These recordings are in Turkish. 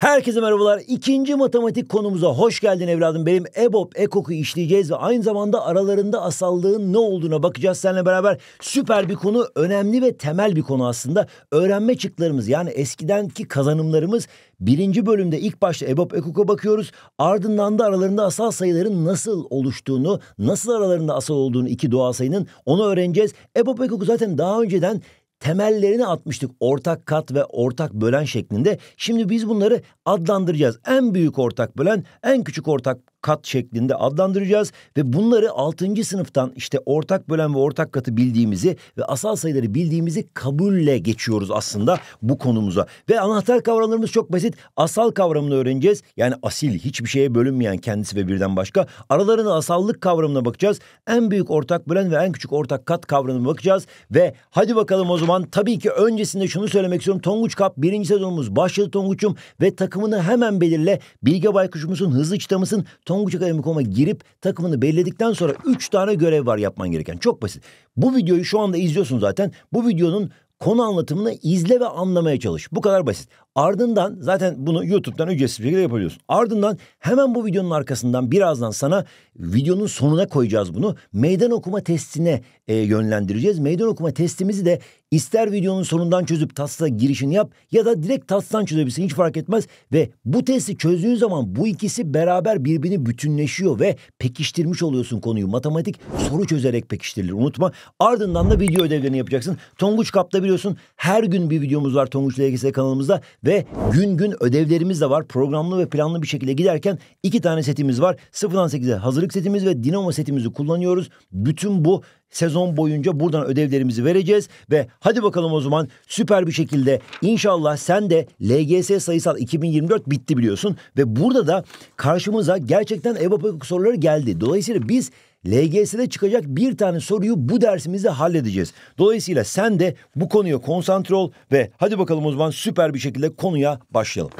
Herkese merhabalar. İkinci matematik konumuza hoş geldin evladım. Benim EBOB, EKOK'u işleyeceğiz ve aynı zamanda aralarında asallığın ne olduğuna bakacağız seninle beraber. Süper bir konu, önemli ve temel bir konu aslında. Öğrenme çıktılarımız yani eskidenki kazanımlarımız birinci bölümde ilk başta EBOB, EKOK'a bakıyoruz. Ardından da aralarında asal sayıların nasıl oluştuğunu, nasıl aralarında asal olduğunu iki doğal sayının onu öğreneceğiz. EBOB, EKOK'u zaten daha önceden temellerini atmıştık ortak kat ve ortak bölen şeklinde. Şimdi biz bunları adlandıracağız. En büyük ortak bölen, en küçük ortak kat şeklinde adlandıracağız ve bunları 6. sınıftan işte ortak bölen ve ortak katı bildiğimizi ve asal sayıları bildiğimizi kabulle geçiyoruz aslında bu konumuza. Ve anahtar kavramlarımız çok basit. Asal kavramını öğreneceğiz. Yani asil hiçbir şeye bölünmeyen kendisi ve birden başka. Aralarına asallık kavramına bakacağız. En büyük ortak bölen ve en küçük ortak kat kavramına bakacağız. Ve hadi bakalım o zaman tabii ki öncesinde şunu söylemek istiyorum. Tonguç Kap birinci sezonumuz başladı Tonguç'um ve takımını hemen belirle. Bilge Baykuş'umuzun hızlı çıtamızın Tonguç Tonguç Akademi.com'a girip takımını belirledikten sonra üç tane görev var yapman gereken. Çok basit. Bu videoyu şu anda izliyorsun zaten. Bu videonun konu anlatımını izle ve anlamaya çalış. Bu kadar basit. Ardından zaten bunu YouTube'dan ücretsiz bir şekilde yapabiliyorsun. Ardından hemen bu videonun arkasından birazdan sana videonun sonuna koyacağız bunu. Meydan okuma testine e, yönlendireceğiz. Meydan okuma testimizi de ister videonun sonundan çözüp TAS'a girişini yap ya da direkt TAS'tan çözebilirsin hiç fark etmez. Ve bu testi çözdüğün zaman bu ikisi beraber birbirini bütünleşiyor ve pekiştirmiş oluyorsun konuyu. Matematik soru çözerek pekiştirilir unutma. Ardından da video ödevlerini yapacaksın. Tonguç Kap'ta biliyorsun her gün bir videomuz var Tonguç LGS kanalımızda ve gün gün ödevlerimiz de var. Programlı ve planlı bir şekilde giderken iki tane setimiz var. 0'dan 8'e hazırlık setimiz ve dinamo setimizi kullanıyoruz. Bütün bu sezon boyunca buradan ödevlerimizi vereceğiz ve hadi bakalım o zaman süper bir şekilde inşallah sen de LGS sayısal 2024 bitti biliyorsun ve burada da karşımıza gerçekten ev soruları geldi. Dolayısıyla biz LGS'de çıkacak bir tane soruyu bu dersimizde halledeceğiz. Dolayısıyla sen de bu konuya konsantre ol ve hadi bakalım o zaman süper bir şekilde konuya başlayalım.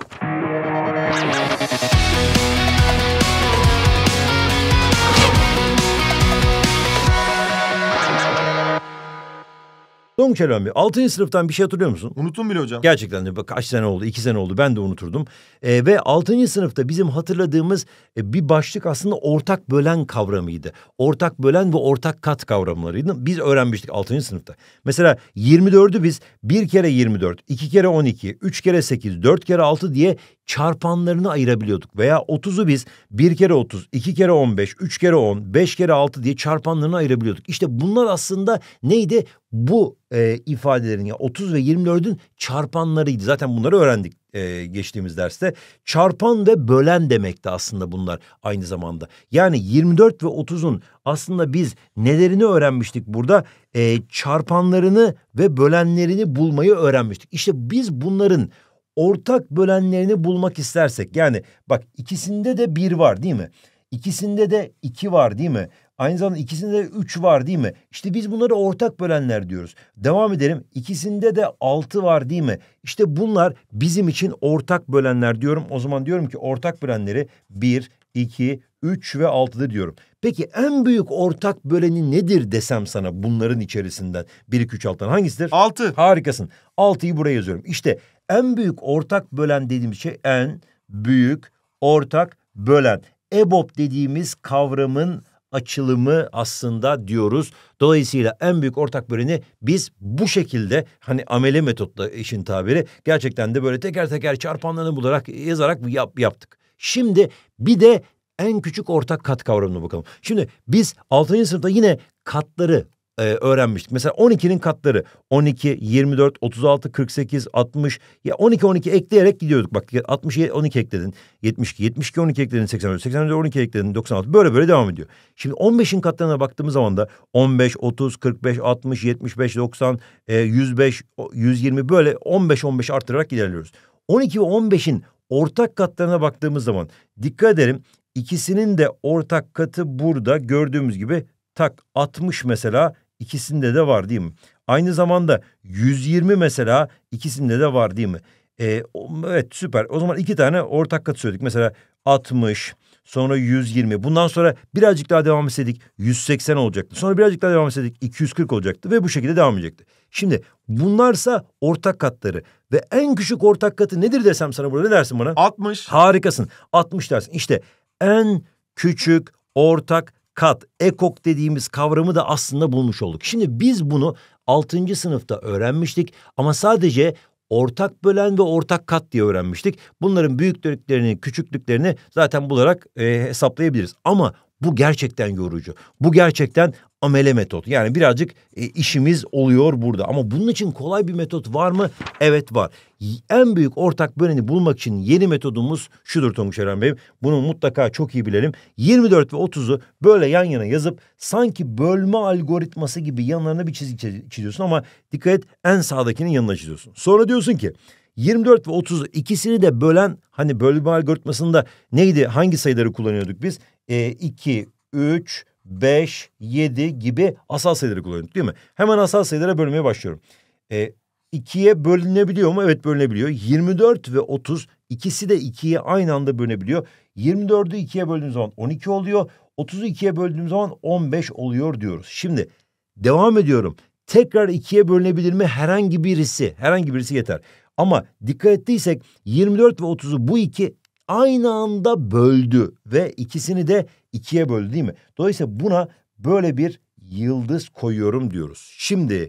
Don Kelombi. Altıncı sınıftan bir şey hatırlıyor musun? Unuttum bile hocam. Gerçekten de bak kaç sene oldu? iki sene oldu. Ben de unuturdum. E, ve altıncı sınıfta bizim hatırladığımız e, bir başlık aslında ortak bölen kavramıydı. Ortak bölen ve ortak kat kavramlarıydı. Biz öğrenmiştik altıncı sınıfta. Mesela 24'ü biz bir kere 24, iki kere 12, üç kere 8, dört kere 6 diye çarpanlarını ayırabiliyorduk. Veya 30'u biz 1 kere 30, 2 kere 15, 3 kere 10, 5 kere 6 diye çarpanlarını ayırabiliyorduk. İşte bunlar aslında neydi? Bu e, ifadelerin ya 30 ve 24'ün çarpanlarıydı. Zaten bunları öğrendik e, geçtiğimiz derste. Çarpan ve bölen demekti aslında bunlar aynı zamanda. Yani 24 ve 30'un aslında biz nelerini öğrenmiştik burada? E, çarpanlarını ve bölenlerini bulmayı öğrenmiştik. İşte biz bunların ortak bölenlerini bulmak istersek yani bak ikisinde de bir var değil mi? İkisinde de iki var değil mi? Aynı zamanda ikisinde de üç var değil mi? İşte biz bunları ortak bölenler diyoruz. Devam edelim. İkisinde de altı var değil mi? İşte bunlar bizim için ortak bölenler diyorum. O zaman diyorum ki ortak bölenleri bir, iki, üç ve altıdır diyorum. Peki en büyük ortak böleni nedir desem sana bunların içerisinden? Bir, iki, üç, alttan hangisidir? Altı. Harikasın. Altıyı buraya yazıyorum. İşte en büyük ortak bölen dediğim şey en büyük ortak bölen. EBOB dediğimiz kavramın açılımı aslında diyoruz. Dolayısıyla en büyük ortak böleni biz bu şekilde hani amele metotla işin tabiri gerçekten de böyle teker teker çarpanlarını bularak yazarak yap, yaptık. Şimdi bir de en küçük ortak kat kavramına bakalım. Şimdi biz 6. sınıfta yine katları, e, öğrenmiştik. Mesela 12'nin katları 12, 24, 36, 48, 60 ya 12 12 ekleyerek gidiyorduk. Bak 60'ya 12 ekledin, 72, 72 12 ekledin, 84, 84 12 ekledin, 96 böyle böyle devam ediyor. Şimdi 15'in katlarına baktığımız zaman da 15, 30, 45, 60, 75, 90, e, 105, 120 böyle 15 15 artırarak ilerliyoruz. 12 ve 15'in ortak katlarına baktığımız zaman dikkat edelim ikisinin de ortak katı burada gördüğümüz gibi tak 60 mesela İkisinde de var değil mi? Aynı zamanda 120 mesela ikisinde de var değil mi? E, evet süper. O zaman iki tane ortak katı söyledik. Mesela 60, sonra 120. Bundan sonra birazcık daha devam etseydik 180 olacaktı. Sonra birazcık daha devam etseydik 240 olacaktı ve bu şekilde devam edecekti. Şimdi bunlarsa ortak katları ve en küçük ortak katı nedir desem sana burada ne dersin bana? 60. Harikasın. 60 dersin. İşte en küçük ortak kat, ekok dediğimiz kavramı da aslında bulmuş olduk. Şimdi biz bunu 6. sınıfta öğrenmiştik ama sadece ortak bölen ve ortak kat diye öğrenmiştik. Bunların büyüklüklerini, küçüklüklerini zaten bularak e, hesaplayabiliriz. Ama bu gerçekten yorucu. Bu gerçekten amele metot. Yani birazcık e, işimiz oluyor burada. Ama bunun için kolay bir metot var mı? Evet var. En büyük ortak böleni bulmak için yeni metodumuz şudur Tonguç Eren beyim. Bunu mutlaka çok iyi bilelim. 24 ve 30'u böyle yan yana yazıp sanki bölme algoritması gibi yanlarına bir çizgi çiziyorsun ama dikkat et en sağdakinin yanına çiziyorsun. Sonra diyorsun ki 24 ve 30'u ikisini de bölen hani bölme algoritmasında neydi hangi sayıları kullanıyorduk biz? e, 2, 3, 5, 7 gibi asal sayıları kullanıyorum, değil mi? Hemen asal sayılara bölmeye başlıyorum. E, 2'ye bölünebiliyor mu? Evet bölünebiliyor. 24 ve 30 ikisi de 2'ye aynı anda bölünebiliyor. 24'ü 2'ye böldüğümüz zaman 12 oluyor. 30'u 2'ye böldüğümüz zaman 15 oluyor diyoruz. Şimdi devam ediyorum. Tekrar 2'ye bölünebilir mi? Herhangi birisi, herhangi birisi yeter. Ama dikkat ettiysek 24 ve 30'u bu iki aynı anda böldü ve ikisini de ikiye böldü değil mi? Dolayısıyla buna böyle bir yıldız koyuyorum diyoruz. Şimdi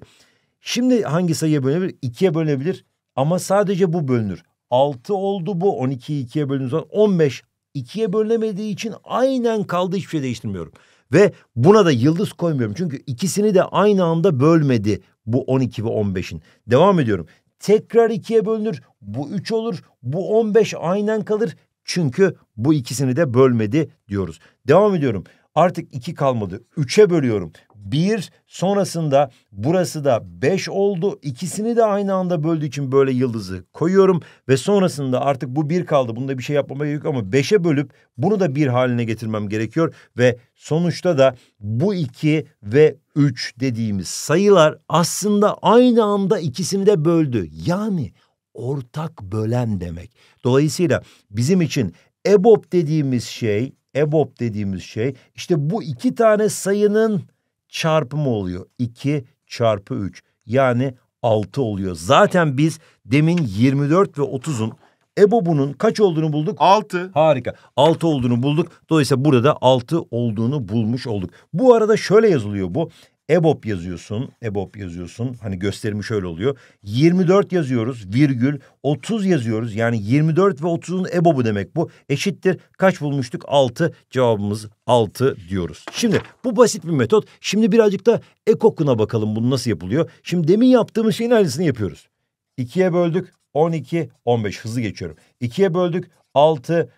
şimdi hangi sayıya bölünebilir? İkiye bölünebilir ama sadece bu bölünür. Altı oldu bu 12'yi ikiye bölündüğü zaman 15 ikiye bölünemediği için aynen kaldı hiçbir şey değiştirmiyorum. Ve buna da yıldız koymuyorum. Çünkü ikisini de aynı anda bölmedi bu 12 ve 15'in. Devam ediyorum. Tekrar ikiye bölünür. Bu 3 olur. Bu 15 aynen kalır. Çünkü bu ikisini de bölmedi diyoruz. Devam ediyorum. Artık iki kalmadı. Üçe bölüyorum. Bir sonrasında burası da beş oldu. İkisini de aynı anda böldüğü için böyle yıldızı koyuyorum. Ve sonrasında artık bu bir kaldı. Bunda bir şey yapmama gerek yok ama beşe bölüp bunu da bir haline getirmem gerekiyor. Ve sonuçta da bu iki ve üç dediğimiz sayılar aslında aynı anda ikisini de böldü. Yani ortak bölen demek. Dolayısıyla bizim için EBOB dediğimiz şey, EBOB dediğimiz şey işte bu iki tane sayının çarpımı oluyor. 2 çarpı 3 yani 6 oluyor. Zaten biz demin 24 ve 30'un EBOB'unun kaç olduğunu bulduk? 6. Harika. 6 olduğunu bulduk. Dolayısıyla burada da 6 olduğunu bulmuş olduk. Bu arada şöyle yazılıyor bu. EBOB yazıyorsun, EBOB yazıyorsun. Hani gösterimi şöyle oluyor. 24 yazıyoruz virgül 30 yazıyoruz. Yani 24 ve 30'un EBOB'u demek bu. Eşittir kaç bulmuştuk? 6 cevabımız 6 diyoruz. Şimdi bu basit bir metot. Şimdi birazcık da ekokuna bakalım bunu nasıl yapılıyor. Şimdi demin yaptığımız şeyin aynısını yapıyoruz. 2'ye böldük 12, 15 hızlı geçiyorum. 2'ye böldük 6,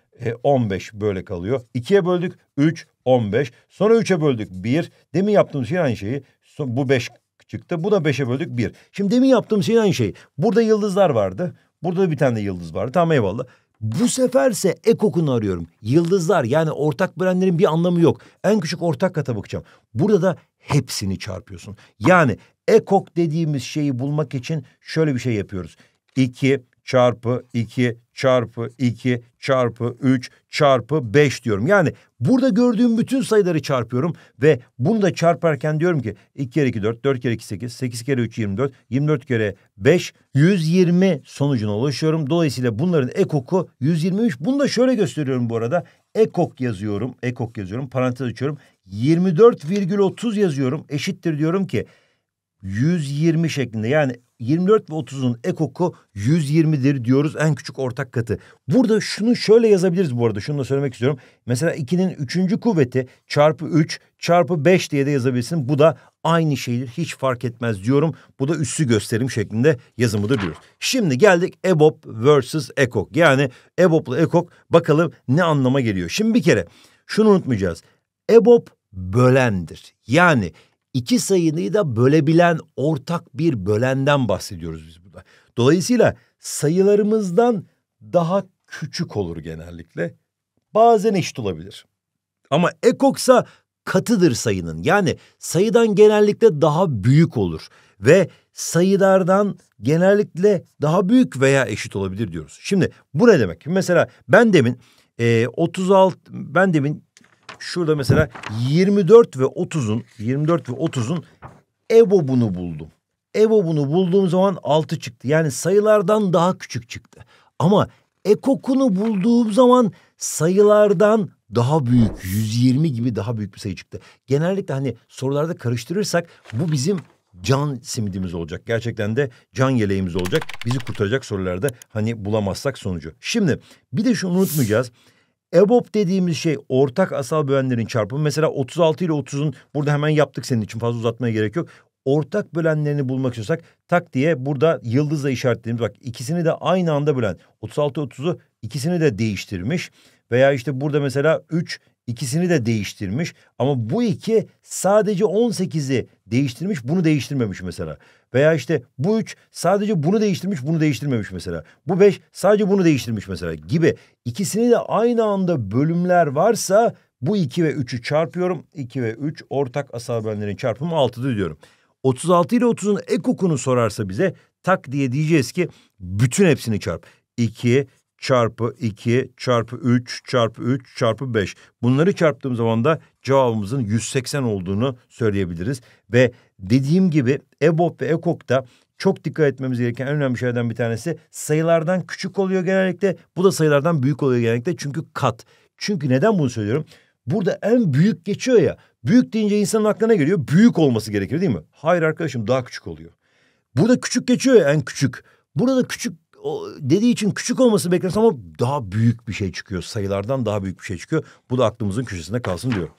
15 e, böyle kalıyor. 2'ye böldük 3, 15. Sonra 3'e böldük 1. Demin yaptığımız şey aynı şeyi. Bu 5 çıktı. Bu da 5'e böldük 1. Şimdi demin yaptığımız şey aynı şey. Burada yıldızlar vardı. Burada da bir tane de yıldız vardı. Tamam eyvallah. Bu seferse ekokunu arıyorum. Yıldızlar yani ortak bölenlerin bir anlamı yok. En küçük ortak kata bakacağım. Burada da hepsini çarpıyorsun. Yani ekok dediğimiz şeyi bulmak için şöyle bir şey yapıyoruz. 2 çarpı 2 çarpı 2 çarpı 3 çarpı 5 diyorum. Yani burada gördüğüm bütün sayıları çarpıyorum ve bunu da çarparken diyorum ki 2 kere 2 4, 4 kere 2 8, 8 kere 3 24, 24 kere 5 120 sonucuna ulaşıyorum. Dolayısıyla bunların ekoku 123. Bunu da şöyle gösteriyorum bu arada. Ekok yazıyorum, ekok yazıyorum, parantez açıyorum. 24,30 yazıyorum. Eşittir diyorum ki 120 şeklinde yani 24 ve 30'un ekoku 120'dir diyoruz en küçük ortak katı. Burada şunu şöyle yazabiliriz bu arada şunu da söylemek istiyorum. Mesela 2'nin 3. kuvveti çarpı 3 çarpı 5 diye de yazabilirsin. Bu da aynı şeydir hiç fark etmez diyorum. Bu da üssü gösterim şeklinde yazımıdır diyoruz. Şimdi geldik EBOB vs EKOK. Yani EBOB'la EKOK bakalım ne anlama geliyor. Şimdi bir kere şunu unutmayacağız. EBOB bölendir. Yani iki sayıyı da bölebilen ortak bir bölenden bahsediyoruz biz burada. Dolayısıyla sayılarımızdan daha küçük olur genellikle. Bazen eşit olabilir. Ama ekoksa katıdır sayının. Yani sayıdan genellikle daha büyük olur ve sayılardan genellikle daha büyük veya eşit olabilir diyoruz. Şimdi bu ne demek? Mesela ben demin e, 36 ben demin Şurada mesela 24 ve 30'un 24 ve 30'un EBOB'unu buldum. EBOB'unu bulduğum zaman 6 çıktı. Yani sayılardan daha küçük çıktı. Ama ekokunu bulduğum zaman sayılardan daha büyük 120 gibi daha büyük bir sayı çıktı. Genellikle hani sorularda karıştırırsak bu bizim can simidimiz olacak. Gerçekten de can yeleğimiz olacak. Bizi kurtaracak sorularda hani bulamazsak sonucu. Şimdi bir de şunu unutmayacağız. EBOB dediğimiz şey ortak asal bölenlerin çarpımı. Mesela 36 ile 30'un burada hemen yaptık senin için fazla uzatmaya gerek yok. Ortak bölenlerini bulmak istiyorsak tak diye burada yıldızla işaretlediğimiz bak ikisini de aynı anda bölen 36 30'u ikisini de değiştirmiş. Veya işte burada mesela 3 ikisini de değiştirmiş ama bu iki sadece 18'i değiştirmiş bunu değiştirmemiş mesela. Veya işte bu üç sadece bunu değiştirmiş bunu değiştirmemiş mesela. Bu beş sadece bunu değiştirmiş mesela gibi. İkisini de aynı anda bölümler varsa bu iki ve üçü çarpıyorum. İki ve üç ortak asabenlerin çarpımı altıdır diyorum. 36 ile 30'un ekokunu sorarsa bize tak diye diyeceğiz ki bütün hepsini çarp. 2 çarpı 2 çarpı 3 çarpı 3 çarpı 5. Bunları çarptığım zaman da cevabımızın 180 olduğunu söyleyebiliriz. Ve Dediğim gibi EBOB ve EKOK'ta çok dikkat etmemiz gereken en önemli şeylerden bir tanesi sayılardan küçük oluyor genellikle. Bu da sayılardan büyük oluyor genellikle çünkü kat. Çünkü neden bunu söylüyorum? Burada en büyük geçiyor ya. Büyük deyince insanın aklına geliyor. Büyük olması gerekir değil mi? Hayır arkadaşım daha küçük oluyor. Burada küçük geçiyor ya en küçük. Burada küçük dediği için küçük olması beklenir ama daha büyük bir şey çıkıyor. Sayılardan daha büyük bir şey çıkıyor. Bu da aklımızın köşesinde kalsın diyorum.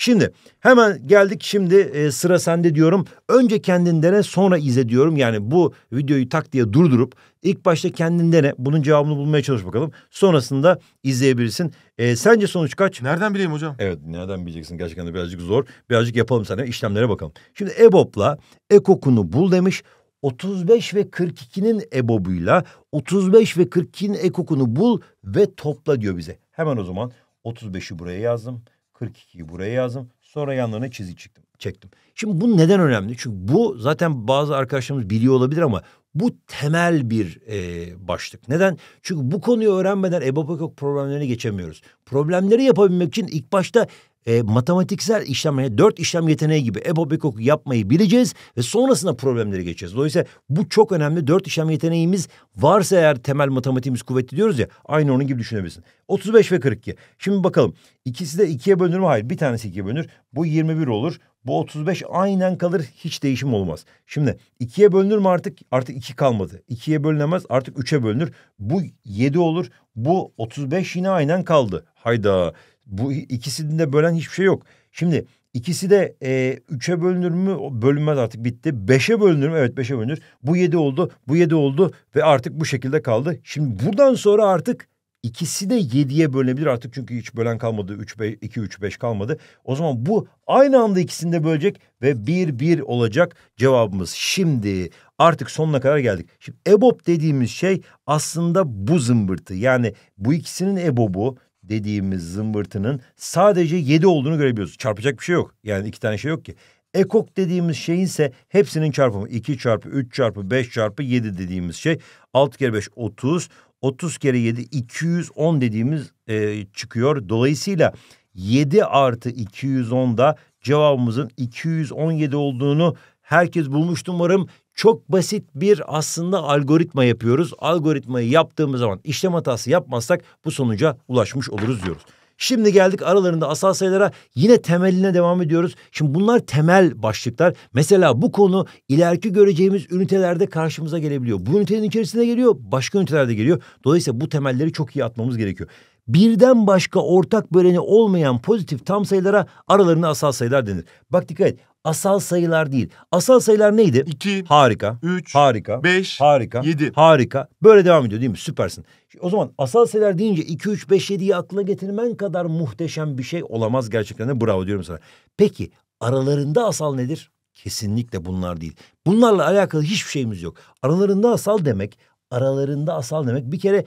Şimdi hemen geldik şimdi e, sıra sende diyorum. Önce kendin dene sonra izle diyorum. Yani bu videoyu tak diye durdurup ilk başta kendin dene. Bunun cevabını bulmaya çalış bakalım. Sonrasında izleyebilirsin. E, sence sonuç kaç? Nereden bileyim hocam? Evet nereden bileceksin gerçekten de birazcık zor. Birazcık yapalım sana işlemlere bakalım. Şimdi EBOB'la ekokunu bul demiş. 35 ve 42'nin EBOB'uyla 35 ve 42'nin ekokunu bul ve topla diyor bize. Hemen o zaman 35'i buraya yazdım. 42'yi buraya yazdım. Sonra yanlarına çizgi çıktım, çektim. Şimdi bu neden önemli? Çünkü bu zaten bazı arkadaşlarımız biliyor olabilir ama bu temel bir e, başlık. Neden? Çünkü bu konuyu öğrenmeden ebapakok problemlerine geçemiyoruz. Problemleri yapabilmek için ilk başta e, matematiksel işlemle dört işlem yeteneği gibi ebobekok yapmayı bileceğiz ve sonrasında problemlere geçeceğiz. Dolayısıyla bu çok önemli. Dört işlem yeteneğimiz varsa eğer temel matematiğimiz kuvvetli diyoruz ya aynı onun gibi düşünebilirsin. 35 ve 42. Şimdi bakalım ikisi de ikiye bölünür mü? Hayır bir tanesi ikiye bölünür. Bu 21 olur. Bu 35 aynen kalır hiç değişim olmaz. Şimdi ikiye bölünür mü artık? Artık iki kalmadı. İkiye bölünemez artık üçe bölünür. Bu 7 olur. Bu 35 yine aynen kaldı. Hayda bu ikisinde de bölen hiçbir şey yok. Şimdi ikisi de e, üçe bölünür mü? Bölünmez artık bitti. Beşe bölünür mü? Evet beşe bölünür. Bu yedi oldu, bu yedi oldu ve artık bu şekilde kaldı. Şimdi buradan sonra artık İkisi de yediye bölünebilir artık çünkü hiç bölen kalmadı. üç be iki üç beş kalmadı. O zaman bu aynı anda ikisini de bölecek ve bir bir olacak cevabımız. Şimdi artık sonuna kadar geldik. Şimdi EBOB dediğimiz şey aslında bu zımbırtı. Yani bu ikisinin EBOB'u dediğimiz zımbırtının sadece yedi olduğunu görebiliyoruz. Çarpacak bir şey yok. Yani iki tane şey yok ki. Ekok dediğimiz şeyin ise hepsinin çarpımı. 2 çarpı 3 çarpı 5 çarpı 7 dediğimiz şey. 6 kere 5 30. 30 kere 7 210 dediğimiz e, çıkıyor. Dolayısıyla 7 artı 210 da cevabımızın 217 olduğunu herkes bulmuştu umarım çok basit bir aslında algoritma yapıyoruz. Algoritmayı yaptığımız zaman işlem hatası yapmazsak bu sonuca ulaşmış oluruz diyoruz. Şimdi geldik aralarında asal sayılara yine temeline devam ediyoruz. Şimdi bunlar temel başlıklar. Mesela bu konu ileriki göreceğimiz ünitelerde karşımıza gelebiliyor. Bu ünitenin içerisine geliyor, başka ünitelerde geliyor. Dolayısıyla bu temelleri çok iyi atmamız gerekiyor. Birden başka ortak böleni olmayan pozitif tam sayılara aralarında asal sayılar denir. Bak dikkat et asal sayılar değil. Asal sayılar neydi? 2, harika, 3, harika, 5, harika, 7. Harika. Böyle devam ediyor değil mi? Süpersin. O zaman asal sayılar deyince 2, 3, 5, 7'yi aklına getirmen kadar muhteşem bir şey olamaz gerçekten de bravo diyorum sana. Peki aralarında asal nedir? Kesinlikle bunlar değil. Bunlarla alakalı hiçbir şeyimiz yok. Aralarında asal demek, aralarında asal demek bir kere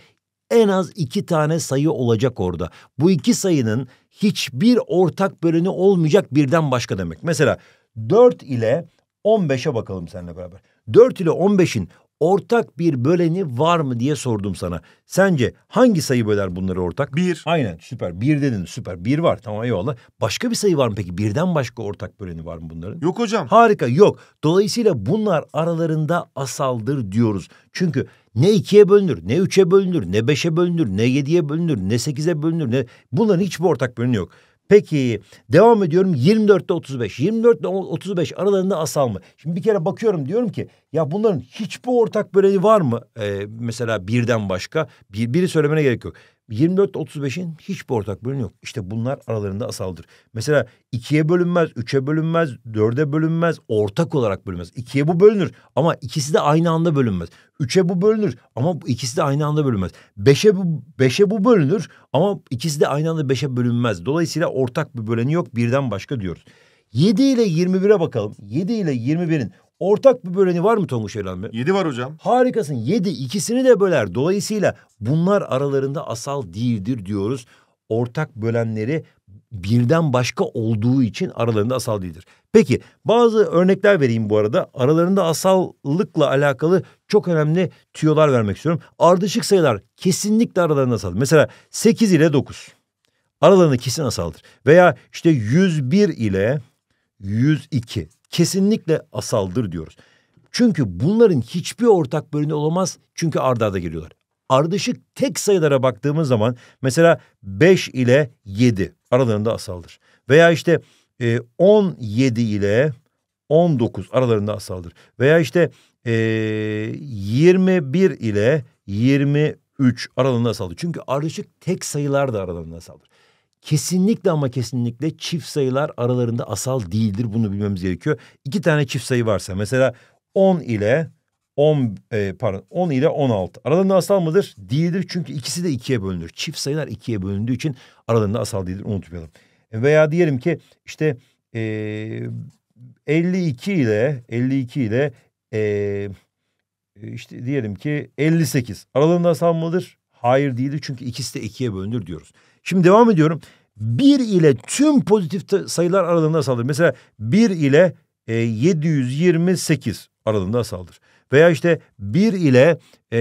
en az iki tane sayı olacak orada. Bu iki sayının hiçbir ortak böleni olmayacak birden başka demek. Mesela 4 ile 15'e bakalım seninle beraber. 4 ile 15'in ortak bir böleni var mı diye sordum sana. Sence hangi sayı böler bunları ortak? Bir. Aynen süper. Bir dedin süper. Bir var tamam eyvallah. Başka bir sayı var mı peki? Birden başka ortak böleni var mı bunların? Yok hocam. Harika yok. Dolayısıyla bunlar aralarında asaldır diyoruz. Çünkü ne ikiye bölünür, ne üçe bölünür, ne beşe bölünür, ne yediye bölünür, ne sekize bölünür. Ne... Bunların hiçbir ortak böleni yok. Peki devam ediyorum 24 ile 35. 24 ile 35 aralarında asal mı? Şimdi bir kere bakıyorum diyorum ki ya bunların hiçbir ortak böleni var mı? Ee, mesela birden başka bir, biri söylemene gerek yok. 24 35'in hiçbir ortak bölüm yok. İşte bunlar aralarında asaldır. Mesela ikiye bölünmez, üçe bölünmez, dörde bölünmez, ortak olarak bölünmez. İkiye bu bölünür ama ikisi de aynı anda bölünmez. Üçe bu bölünür ama ikisi de aynı anda bölünmez. Beşe bu, beşe bu bölünür ama ikisi de aynı anda beşe bölünmez. Dolayısıyla ortak bir böleni yok birden başka diyoruz. 7 ile 21'e bakalım. 7 ile 21'in Ortak bir böleni var mı Tonguç Elan Bey? Yedi var hocam. Harikasın. Yedi. ikisini de böler. Dolayısıyla bunlar aralarında asal değildir diyoruz. Ortak bölenleri birden başka olduğu için aralarında asal değildir. Peki bazı örnekler vereyim bu arada. Aralarında asallıkla alakalı çok önemli tüyolar vermek istiyorum. Ardışık sayılar kesinlikle aralarında asal. Mesela 8 ile 9 aralarında kesin asaldır. Veya işte 101 ile 102 kesinlikle asaldır diyoruz. Çünkü bunların hiçbir ortak bölünü olamaz çünkü ardarda arda geliyorlar. Ardışık tek sayılara baktığımız zaman mesela 5 ile 7 aralarında asaldır. Veya işte e, 17 ile 19 aralarında asaldır. Veya işte e, 21 ile 23 aralarında asaldır. Çünkü ardışık tek sayılar da aralarında asaldır. Kesinlikle ama kesinlikle çift sayılar aralarında asal değildir. Bunu bilmemiz gerekiyor. İki tane çift sayı varsa mesela 10 ile 10 e, pardon 10 ile 16. Aralarında asal mıdır? Değildir çünkü ikisi de ikiye bölünür. Çift sayılar ikiye bölündüğü için aralarında asal değildir unutmayalım. Veya diyelim ki işte e, 52 ile 52 ile e, işte diyelim ki 58. Aralarında asal mıdır? Hayır değildir çünkü ikisi de ikiye bölünür diyoruz. Şimdi devam ediyorum. Bir ile tüm pozitif sayılar aralığında saldır. Mesela bir ile e, 728 aralığında saldır. Veya işte bir ile e,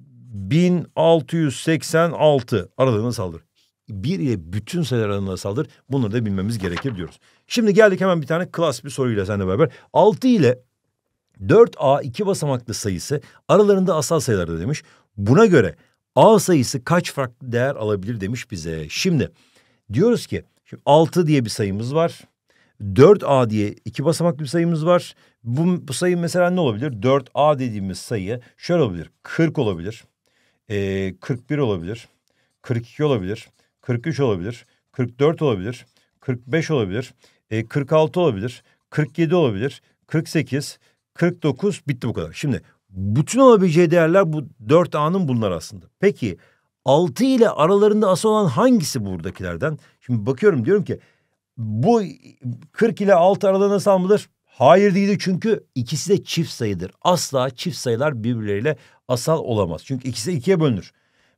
1686 aralığında saldır. Bir ile bütün sayılar aralığında saldır. Bunları da bilmemiz gerekir diyoruz. Şimdi geldik hemen bir tane klas bir soruyla seninle beraber. 6 ile 4A iki basamaklı sayısı aralarında asal sayılarda demiş. Buna göre A sayısı kaç farklı değer alabilir demiş bize. Şimdi diyoruz ki şimdi 6 diye bir sayımız var. 4A diye iki basamaklı bir sayımız var. Bu, bu sayı mesela ne olabilir? 4A dediğimiz sayı şöyle olabilir. 40 olabilir. E, ee, 41 olabilir. 42 olabilir. 43 olabilir. 44 olabilir. 45 olabilir. E, ee, 46 olabilir. 47 olabilir. 48, 49 bitti bu kadar. Şimdi bütün olabileceği değerler bu dört A'nın bunlar aslında. Peki altı ile aralarında asıl olan hangisi buradakilerden? Şimdi bakıyorum diyorum ki bu 40 ile 6 aralığında nasıl mıdır? Hayır değildir çünkü ikisi de çift sayıdır. Asla çift sayılar birbirleriyle asal olamaz. Çünkü ikisi de ikiye bölünür.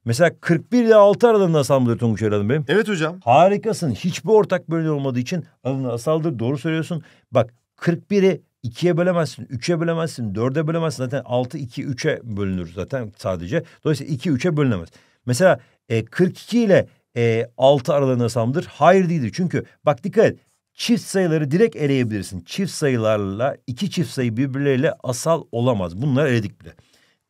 Mesela 41 ile 6 aralığında asal mıdır Tonguç Evladım benim? Evet hocam. Harikasın. Hiçbir ortak bölünür olmadığı için alanı asaldır. Doğru söylüyorsun. Bak 41'i ikiye bölemezsin, üçe bölemezsin, dörde bölemezsin. Zaten altı, iki, üçe bölünür zaten sadece. Dolayısıyla iki, üçe bölünemez. Mesela e, 42 ile e, 6 aralığında samdır. Hayır değildir. Çünkü bak dikkat et. Çift sayıları direkt eleyebilirsin. Çift sayılarla iki çift sayı birbirleriyle asal olamaz. Bunları eledik bile.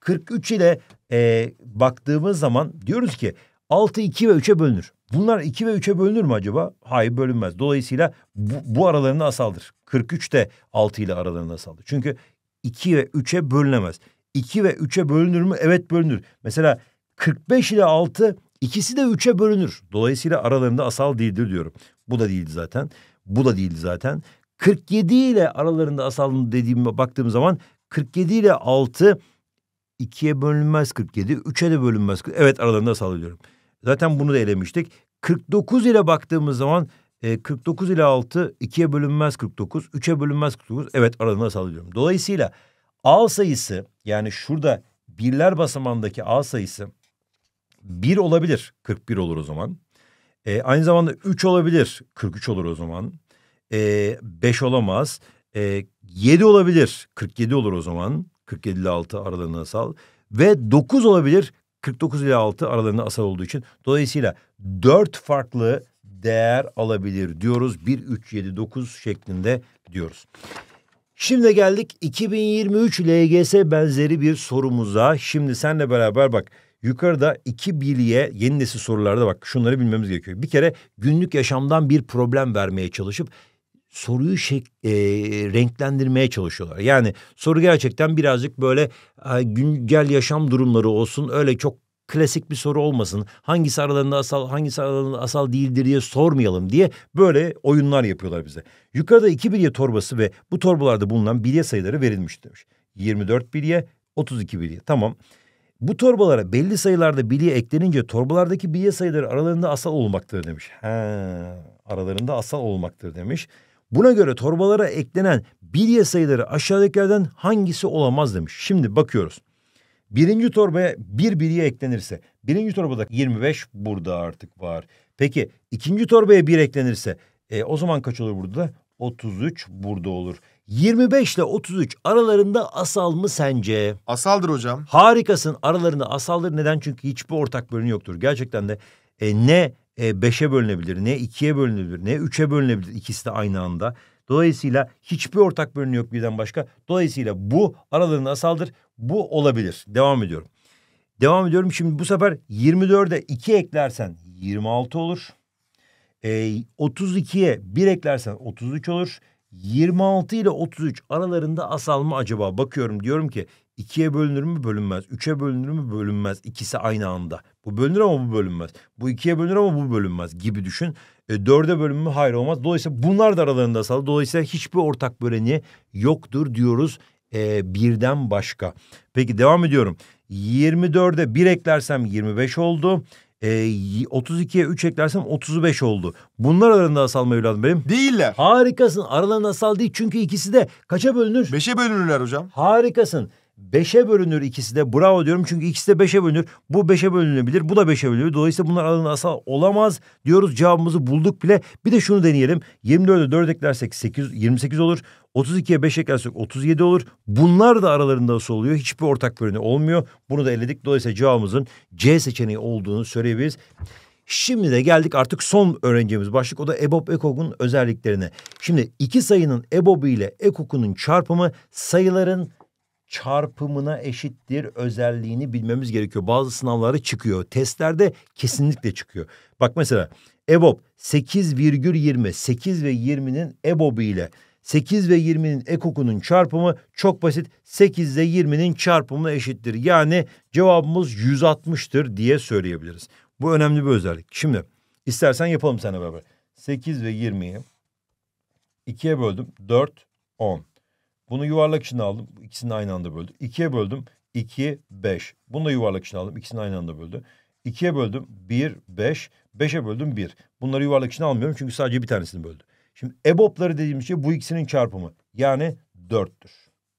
43 ile e, baktığımız zaman diyoruz ki 6, 2 ve 3'e bölünür. Bunlar 2 ve 3'e bölünür mü acaba? Hayır bölünmez. Dolayısıyla bu, bu aralarında asaldır. 43 de 6 ile aralarında asaldır. Çünkü 2 ve 3'e bölünemez. 2 ve 3'e bölünür mü? Evet bölünür. Mesela 45 ile 6 ikisi de 3'e bölünür. Dolayısıyla aralarında asal değildir diyorum. Bu da değildi zaten. Bu da değildi zaten. 47 ile aralarında asal dediğime baktığım zaman 47 ile 6 2'ye bölünmez 47, 3'e de bölünmez. Evet aralarında asal diyorum. Zaten bunu da elemiştik. 49 ile baktığımız zaman e, 49 ile 6 2'ye bölünmez 49, 3'e bölünmez 49. Evet aralığında sallıyorum. Dolayısıyla al sayısı yani şurada birler basamandaki al sayısı 1 olabilir. 41 olur o zaman. E, aynı zamanda 3 olabilir. 43 olur o zaman. E, 5 olamaz. E, 7 olabilir. 47 olur o zaman. 47 ile 6 aralığına sal. Ve 9 olabilir. 49 ile 6 aralarında asal olduğu için. Dolayısıyla dört farklı değer alabilir diyoruz. 1, 3, 7, 9 şeklinde diyoruz. Şimdi geldik 2023 LGS benzeri bir sorumuza. Şimdi senle beraber bak yukarıda iki bilgiye yeni nesil sorularda bak şunları bilmemiz gerekiyor. Bir kere günlük yaşamdan bir problem vermeye çalışıp soruyu şek, e, renklendirmeye çalışıyorlar. Yani soru gerçekten birazcık böyle e, güncel yaşam durumları olsun. Öyle çok klasik bir soru olmasın. Hangisi aralarında asal, hangisi aralarında asal değildir diye sormayalım diye böyle oyunlar yapıyorlar bize. Yukarıda iki bilye torbası ve bu torbalarda bulunan bilye sayıları verilmiş demiş. 24 bilye, 32 bilye. Tamam. Bu torbalara belli sayılarda bilye eklenince torbalardaki bilye sayıları aralarında asal olmaktır demiş. He, aralarında asal olmaktır demiş. Buna göre torbalara eklenen bilye sayıları aşağıdakilerden hangisi olamaz demiş. Şimdi bakıyoruz. Birinci torbaya bir bilye eklenirse, birinci torbada 25 burada artık var. Peki ikinci torbaya bir eklenirse e, o zaman kaç olur burada? 33 burada olur. 25 ile 33 aralarında asal mı sence? Asaldır hocam. Harikasın aralarında asaldır. Neden? Çünkü hiçbir ortak bölünü yoktur. Gerçekten de e, ne e, beşe bölünebilir, ne ikiye bölünebilir, ne üçe bölünebilir ikisi de aynı anda. Dolayısıyla hiçbir ortak bölünü yok birden başka. Dolayısıyla bu aralarında asaldır. Bu olabilir. Devam ediyorum. Devam ediyorum. Şimdi bu sefer 24'e 2 eklersen 26 olur. E, 32'ye 1 eklersen 33 olur. 26 ile 33 aralarında asal mı acaba bakıyorum diyorum ki İkiye bölünür mü bölünmez. Üçe bölünür mü bölünmez. İkisi aynı anda. Bu bölünür ama bu bölünmez. Bu ikiye bölünür ama bu bölünmez gibi düşün. E, dörde bölünür mü hayır olmaz. Dolayısıyla bunlar da aralarında asalı. Dolayısıyla hiçbir ortak böleni yoktur diyoruz e, birden başka. Peki devam ediyorum. 24'e 1 eklersem 25 oldu. E, 32'ye 3 eklersem 35 oldu. Bunlar aralarında asal mı evladım benim? Değiller. Harikasın. Aralarında asal değil çünkü ikisi de kaça bölünür? 5'e bölünürler hocam. Harikasın. Beşe bölünür ikisi de bravo diyorum çünkü ikisi de beşe bölünür. Bu beşe bölünebilir bu da beşe bölünebilir. Dolayısıyla bunlar alanı asal olamaz diyoruz cevabımızı bulduk bile. Bir de şunu deneyelim 24'e 4 eklersek 8, 28 olur. 32'ye 5 eklersek 37 olur. Bunlar da aralarında nasıl oluyor. Hiçbir ortak bölünü olmuyor. Bunu da eledik. Dolayısıyla cevabımızın C seçeneği olduğunu söyleyebiliriz. Şimdi de geldik artık son öğreneceğimiz başlık o da EBOB EKOG'un özelliklerine. Şimdi iki sayının EBOB ile EKOG'unun çarpımı sayıların çarpımına eşittir özelliğini bilmemiz gerekiyor. Bazı sınavlara çıkıyor. Testlerde kesinlikle çıkıyor. Bak mesela EBOB 8,20. 8 ve 20'nin EBOB'u ile 8 ve 20'nin ekokunun çarpımı çok basit. 8 ile 20'nin çarpımına eşittir. Yani cevabımız 160'tır diye söyleyebiliriz. Bu önemli bir özellik. Şimdi istersen yapalım seninle beraber. 8 ve 20'yi 2'ye böldüm. 4, 10. Bunu yuvarlak içinde aldım. İkisini aynı anda böldüm. İkiye böldüm. 2, beş. Bunu da yuvarlak içine aldım. İkisini aynı anda böldüm. İkiye böldüm. bir beş. Beşe böldüm bir. Bunları yuvarlak içine almıyorum çünkü sadece bir tanesini böldüm. Şimdi ebopları dediğim şey bu ikisinin çarpımı. Yani 4'tür.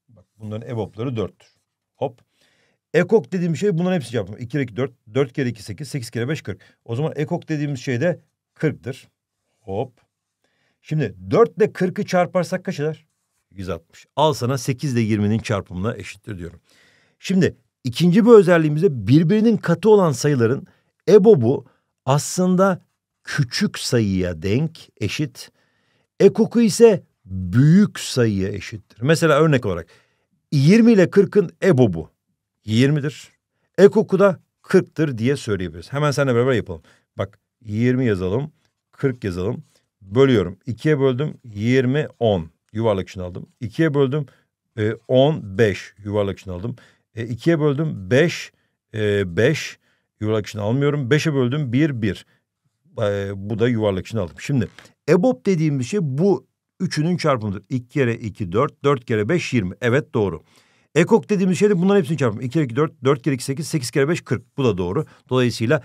Bak bunların ebopları 4'tür. Hop. EKOK dediğim şey bunların hepsi çarpımı. 2 kere 2 4, 4 kere iki sekiz, sekiz kere beş kırk. O zaman EKOK dediğimiz şey de kırktır. Hop. Şimdi dörtle kırkı çarparsak kaç eder? 160. Al sana 8 ile 20'nin çarpımına eşittir diyorum. Şimdi ikinci bir özelliğimizde birbirinin katı olan sayıların EBOB'u aslında küçük sayıya denk eşit. Ekoku ise büyük sayıya eşittir. Mesela örnek olarak 20 ile 40'ın EBOB'u 20'dir. Ekoku da 40'tır diye söyleyebiliriz. Hemen seninle beraber yapalım. Bak 20 yazalım, 40 yazalım. Bölüyorum. 2'ye böldüm 20, 10 yuvarlak için aldım. 2'ye böldüm e, 10 5 yuvarlak için aldım. E, 2'ye böldüm beş e, 5 yuvarlak için almıyorum. beşe böldüm bir bir E, bu da yuvarlak için aldım. Şimdi EBOB dediğimiz şey bu üçünün çarpımıdır. İki kere iki dört dört kere beş yirmi Evet doğru. Ekok dediğimiz şey de bunların hepsini çarpımı. İki kere iki dört dört kere iki sekiz sekiz kere beş kırk. Bu da doğru. Dolayısıyla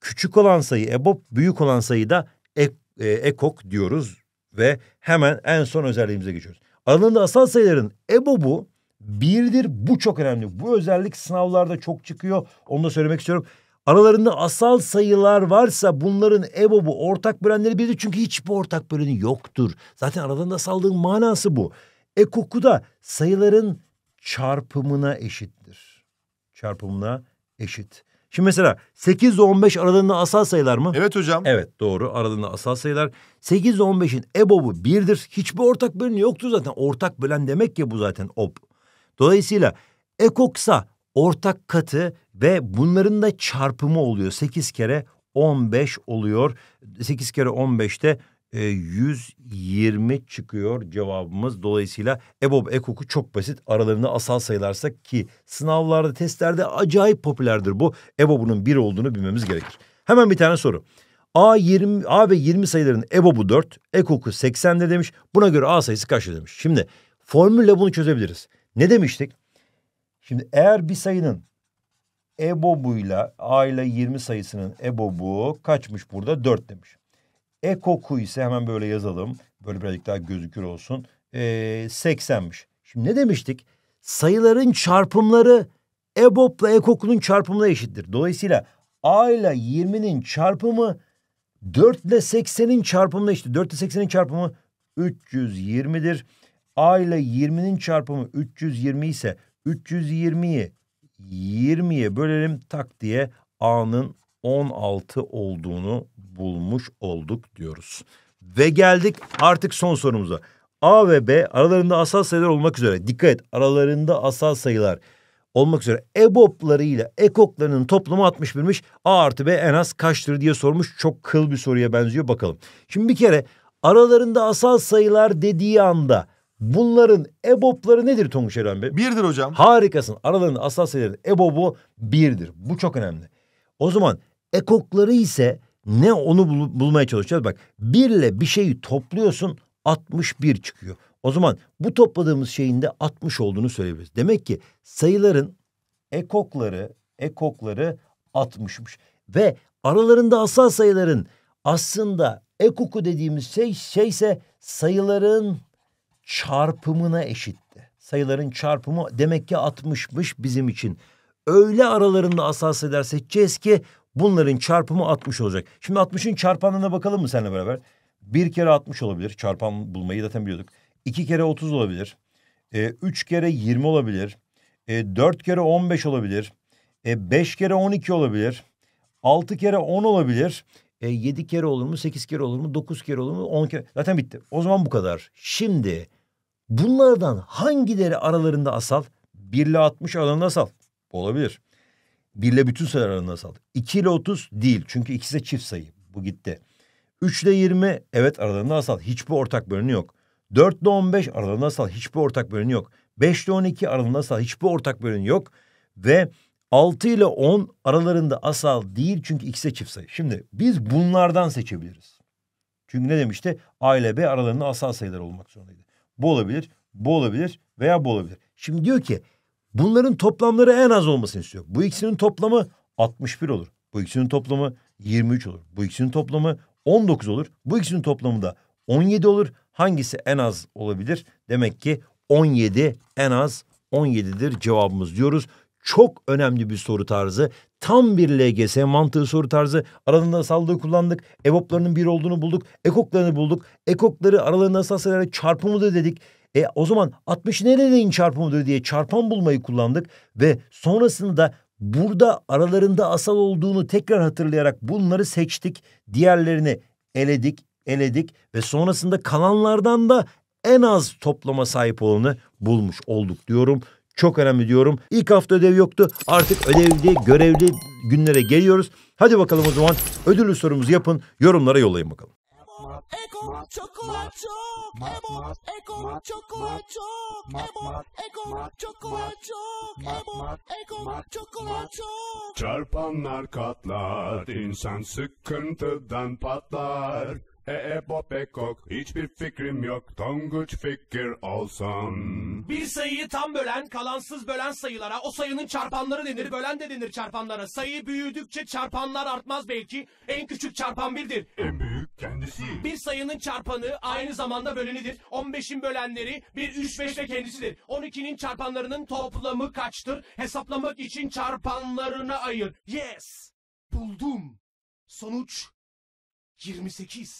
küçük olan sayı EBOB, büyük olan sayı da ek, e, ekok e diyoruz. Ve hemen en son özelliğimize geçiyoruz. Aralarında asal sayıların EBOB'u birdir. Bu çok önemli. Bu özellik sınavlarda çok çıkıyor. Onu da söylemek istiyorum. Aralarında asal sayılar varsa bunların EBOB'u ortak bölenleri birdir. Çünkü hiçbir ortak böleni yoktur. Zaten aralarında asallığın manası bu. Ekoku da sayıların çarpımına eşittir. Çarpımına eşit. Şimdi mesela 8 ile 15 aralığında asal sayılar mı? Evet hocam. Evet doğru aralığında asal sayılar. 8 ile 15'in EBOB'u 1'dir. Hiçbir ortak böleni yoktur zaten. Ortak bölen demek ki bu zaten OB. Dolayısıyla ekoksa ortak katı ve bunların da çarpımı oluyor. 8 kere 15 oluyor. 8 kere 15'te 120 e, çıkıyor cevabımız. Dolayısıyla EBOB ekoku çok basit. Aralarında asal sayılarsak ki sınavlarda, testlerde acayip popülerdir bu. EBOB'unun bir olduğunu bilmemiz gerekir. Hemen bir tane soru. A, 20, A ve 20 sayıların EBOB'u 4, ekoku de demiş. Buna göre A sayısı kaç demiş. Şimdi formülle bunu çözebiliriz. Ne demiştik? Şimdi eğer bir sayının EBOB'uyla A ile 20 sayısının EBOB'u kaçmış burada? 4 demiş. Ekoku ise hemen böyle yazalım. Böyle birazcık daha gözükür olsun. E, ee, 80'miş. Şimdi ne demiştik? Sayıların çarpımları EBOB'la EKOK'un çarpımına eşittir. Dolayısıyla A ile 20'nin çarpımı 4 ile 80'in çarpımına eşittir. 4 ile 80'in çarpımı 320'dir. A ile 20'nin çarpımı 320 ise 320'yi 20'ye bölelim tak diye A'nın 16 olduğunu bulmuş olduk diyoruz. Ve geldik artık son sorumuza. A ve B aralarında asal sayılar olmak üzere dikkat et aralarında asal sayılar olmak üzere EBOB'larıyla ekoklarının toplamı 61'miş. A artı B en az kaçtır diye sormuş. Çok kıl bir soruya benziyor bakalım. Şimdi bir kere aralarında asal sayılar dediği anda bunların EBOB'ları nedir Tonguç Eren Bey? Birdir hocam. Harikasın. Aralarında asal sayıların EBOB'u birdir. Bu çok önemli. O zaman ekokları ise ne onu bul bulmaya çalışacağız. Bak birle bir şeyi topluyorsun 61 çıkıyor. O zaman bu topladığımız şeyin de 60 olduğunu söyleyebiliriz. Demek ki sayıların ekokları, ekokları 60'mış. Ve aralarında asal sayıların aslında ekoku dediğimiz şey şeyse sayıların çarpımına eşitti. Sayıların çarpımı demek ki 60'mış bizim için. Öyle aralarında asal sayılar seçeceğiz ki Bunların çarpımı 60 olacak. Şimdi 60'ın çarpanına bakalım mı seninle beraber? Bir kere 60 olabilir. Çarpan bulmayı zaten biliyorduk. İki kere 30 olabilir. E, üç kere 20 olabilir. E, dört kere 15 olabilir. E, beş kere 12 olabilir. Altı kere 10 olabilir. E, 7 kere olur mu? Sekiz kere olur mu? Dokuz kere olur mu? On kere. Zaten bitti. O zaman bu kadar. Şimdi bunlardan hangileri aralarında asal? 1 ile 60 aralarında asal. Olabilir. 1 ile bütün sayılar arasında sal. 2 ile 30 değil. Çünkü ikisi de çift sayı. Bu gitti. 3 ile 20 evet aralarında asal. Hiçbir ortak bölünü yok. 4 ile 15 aralarında asal. Hiçbir ortak bölünü yok. 5 ile 12 aralarında asal. Hiçbir ortak bölünü yok. Ve 6 ile 10 aralarında asal değil çünkü ikisi de çift sayı. Şimdi biz bunlardan seçebiliriz. Çünkü ne demişti? A ile B aralarında asal sayılar olmak zorundaydı. Bu olabilir, bu olabilir veya bu olabilir. Şimdi diyor ki Bunların toplamları en az olmasını istiyor. Bu ikisinin toplamı 61 olur. Bu ikisinin toplamı 23 olur. Bu ikisinin toplamı 19 olur. Bu ikisinin toplamı da 17 olur. Hangisi en az olabilir? Demek ki 17 en az 17'dir cevabımız diyoruz. Çok önemli bir soru tarzı. Tam bir LGS mantığı soru tarzı. Aralarında asallığı kullandık. EVOP'larının bir olduğunu bulduk. EKOK'larını bulduk. EKOK'ları aralarında asal çarpımı da dedik. E o zaman 60 nerenin çarpımıdır diye çarpan bulmayı kullandık ve sonrasında burada aralarında asal olduğunu tekrar hatırlayarak bunları seçtik. Diğerlerini eledik, eledik ve sonrasında kalanlardan da en az toplama sahip olanı bulmuş olduk diyorum. Çok önemli diyorum. İlk hafta ödev yoktu. Artık ödevli, görevli günlere geliyoruz. Hadi bakalım o zaman ödüllü sorumuzu yapın. Yorumlara yollayın bakalım. Eko Chocolate Chok. Emo Eko Chocolate Chok. Emo Eko Chocolate Chok. Emo Eko Chocolate Chok. Çarpanlar katlar, insan sıkıntıdan patlar. Ee Bob Ekok hiçbir fikrim yok Tonguç fikir olsam Bir sayıyı tam bölen kalansız bölen sayılara o sayının çarpanları denir bölen de denir çarpanlara Sayı büyüdükçe çarpanlar artmaz belki en küçük çarpan birdir En büyük kendisi Bir sayının çarpanı aynı zamanda bölenidir 15'in bölenleri bir 3, 5 ve kendisidir 12'nin çarpanlarının toplamı kaçtır hesaplamak için çarpanlarına ayır Yes buldum Sonuç diz.